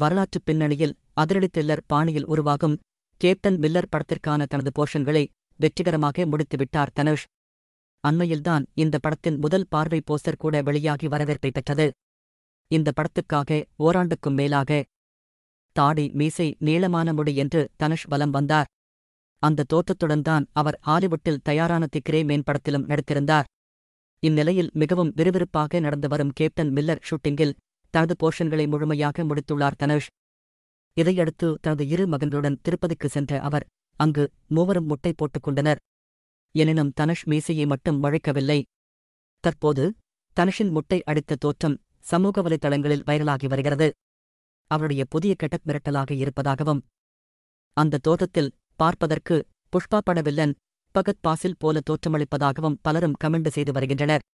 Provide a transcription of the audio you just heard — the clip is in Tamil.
வரலாற்றுப் பின்னணியில் அதிரடி தில்லர் பாணியில் உருவாகும் கேப்டன் மில்லர் படத்திற்கான தனது போஷன்களை வெற்றிகரமாக முடித்துவிட்டார் தனுஷ் அண்மையில்தான் இந்த படத்தின் முதல் பார்வை போஸ்டர் கூட வெளியாகி வரவேற்பை பெற்றது இந்த படத்துக்காக ஓராண்டுக்கும் மேலாக தாடி மீசை நீளமான முடி என்று தனுஷ் வலம் வந்தார் அந்த தோற்றத்துடன் தான் அவர் ஹாலிவுட்டில் தயாரான திக்ரே மேன் படத்திலும் நடித்திருந்தார் இந்நிலையில் மிகவும் விறுவிறுப்பாக நடந்து வரும் கேப்டன் மில்லர் ஷூட்டிங்கில் தனது போர்ஷன்களை முழுமையாக முடித்துள்ளார் தனுஷ் இதையடுத்து தனது இரு மகன்களுடன் திருப்பதிக்கு சென்ற அவர் அங்கு மூவரும் முட்டை போட்டுக் கொண்டனர் எனினும் தனுஷ் மீசையை மட்டும் வழைக்கவில்லை தற்போது தனுஷின் முட்டை அடித்த தோற்றம் சமூக வலைதளங்களில் வைரலாகி வருகிறது அவருடைய புதிய கெட்டக் மிரட்டலாக இருப்பதாகவும் அந்த தோற்றத்தில் பார்ப்பதற்கு புஷ்பா படவில்லன் பகத் பாசில் போல தோற்றமளிப்பதாகவும் பலரும் கமெண்ட் செய்து வருகின்றனர்